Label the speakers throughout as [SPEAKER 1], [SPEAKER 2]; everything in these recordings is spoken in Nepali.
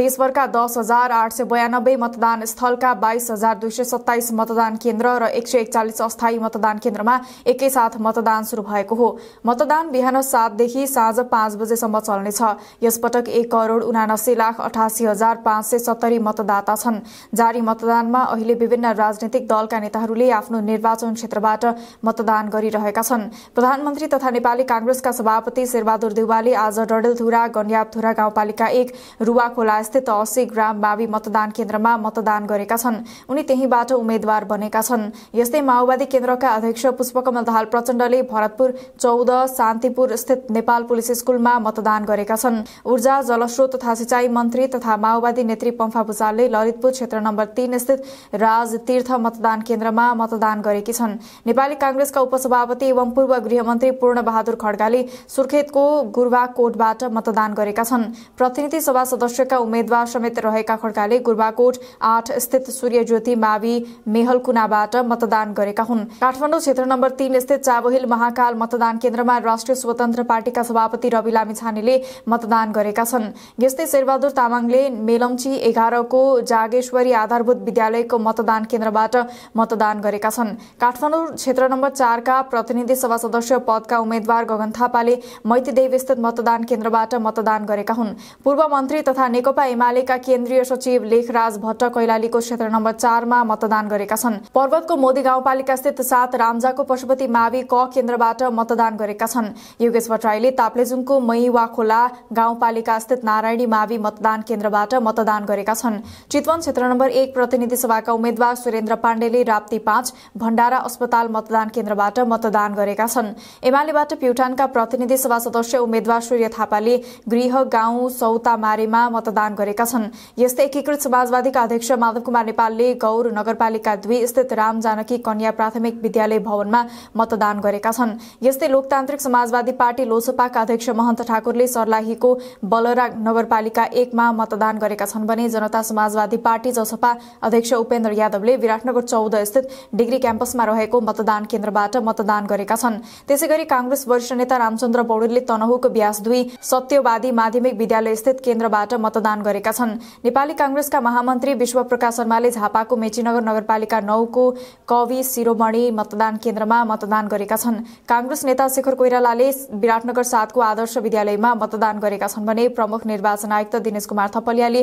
[SPEAKER 1] देशभरका दस हजार आठ सय बयानब्बे मतदान स्थलका बाइस हजार दुई सय सत्ताइस मतदान केन्द्र र एक सय एकचालिस अस्थायी मतदान केन्द्रमा एकैसाथ मतदान शुरू भएको हो मतदान बिहान सातदेखि साँझ पाँच बजेसम्म चल्नेछ यसपटक एक करोड़ उनासी लाख अठासी हजार पाँच सय सत्तरी मतदाता छन् जारी मतदानमा अहिले विभिन्न राजनैतिक दलका नेताहरूले आफ्नो निर्वाचन क्षेत्रबाट मतदान गरिरहेका छन् प्रधानमन्त्री तथा नेपाली काँग्रेसका सभापति शेरबहादुर देउवाले आज डडेलधुरा गण्ड्यापधुरा गाउँपालिका एक रुवाखोला स्थित अस्सी ग्राम बाबी मतदान केन्द्रमा मतदान गरेका छन् उनी त्यहीँबाट उम्मेद्वार बनेका छन् यस्तै माओवादी केन्द्रका अध्यक्ष पुष्पकमल दाहाल प्रचण्डले भरतपुर चौध शान्तिपुर स्थित नेपाल पुलिस स्कूलमा मतदान गरेका छन् ऊर्जा जलस्रोत तथा सिँचाइ मन्त्री तथा माओवादी नेत्री पम्फा भूषालले ललितपुर क्षेत्र नम्बर तीन स्थित राज तीर्थ मतदान केन्द्रमा मतदान गरेकी छन् नेपाली कांग्रेसका उपसभापति एवं पूर्व गृहमन्त्री पूर्ण बहादुर खड्गाले सुर्खेतको गुरुवा कोटबाट मतदान गरेका छन् प्रतिनिधि सभा सदस्यका उम्मेद्वार उम्मेद्वार समेत रहेका खड्काले गुर्बाकोट आठ स्थित सूर्यज्योति मावि मेहलकुनाबाट मतदान गरेका हुन् काठमाडौँ क्षेत्र नम्बर तीन स्थित चाबोहिल महाकाल मतदान केन्द्रमा राष्ट्रिय स्वतन्त्र पार्टीका सभापति रवि लामिछानेले मतदान गरेका छन् यस्तै शेरबहादुर तामाङले मेलम्ची एघारको जागेश्वरी आधारभूत विद्यालयको मतदान केन्द्रबाट मतदान गरेका छन् काठमाडौँ क्षेत्र नम्बर चारका प्रतिनिधि सभा सदस्य पदका उम्मेद्वार गगन थापाले मैतीदेवीस्थित मतदान केन्द्रबाट मतदान गरेका हुन् पूर्व मन्त्री तथा नेकपा नेकपा एमालेका केन्द्रीय सचिव लेखराज भट्ट कैलालीको क्षेत्र नम्बर चारमा मतदान गरेका छन् पर्वतको मोदी गाउँपालिका स्थित सात रामजाको पशुपति मावि क केन्द्रबाट मतदान गरेका छन् योगेश भट्टराईले ताप्लेजुङको मैवा खोला गाउँपालिका स्थित नारायणी मावि मतदान केन्द्रबाट मतदान गरेका छन् चितवन क्षेत्र नम्बर एक प्रतिनिधि सभाका उम्मेद्वार सुरेन्द्र पाण्डेले राप्ती पाँच भण्डारा अस्पताल मतदान केन्द्रबाट मतदान गरेका छन् एमालेबाट प्युठानका प्रतिनिधि सभा सदस्य उम्मेद्वार सूर्य थापाले गृह गाउँ सौतामारेमा मतदान गरेका छन् यस्तै एकीकृत समाजवादीका अध्यक्ष माधव कुमार नेपालले गौर नगरपालिका दुई स्थित राम जानकी कन्या प्राथमिक विद्यालय भवनमा मतदान गरेका छन् यस्तै लोकतान्त्रिक समाजवादी पार्टी लोसपाका अध्यक्ष महन्त ठाकुरले सर्लाहीको बलरा नगरपालिका एकमा मतदान गरेका छन् भने जनता समाजवादी पार्टी जसपा अध्यक्ष उपेन्द्र यादवले विराटनगर चौध स्थित डिग्री क्याम्पसमा रहेको मतदान केन्द्रबाट मतदान गरेका छन् त्यसै गरी काङ्ग्रेस वरिष्ठ नेता रामचन्द्र पौडेलले तनहुको ब्यास दुई सत्यवादी माध्यमिक विद्यालय स्थित केन्द्रबाट मतदान आह्वान गरेका छन् नेपाली काङ्ग्रेसका महामन्त्री विश्व प्रकाश शर्माले झापाको मेचीनगर नगरपालिका नौको कवि शिरोमणि मतदान केन्द्रमा मतदान गरेका छन् काङ्ग्रेस नेता शेखर कोइरालाले विराटनगर सातको आदर्श विद्यालयमा मतदान गरेका छन् भने प्रमुख निर्वाचन आयुक्त दिनेश कुमार थपलियाले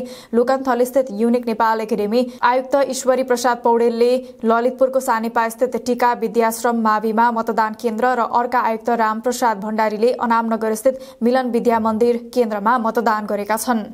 [SPEAKER 1] स्थित युनिक नेपाल एकाडेमी आयुक्त ईश्वरी प्रसाद पौडेलले ललितपुरको सानेपा स्थित टिका विद्याश्रम माविमा मतदान केन्द्र र अर्का आयुक्त रामप्रसाद भण्डारीले अनामनगर स्थित मिलन विद्या मन्दिर केन्द्रमा मतदान गरेका छन्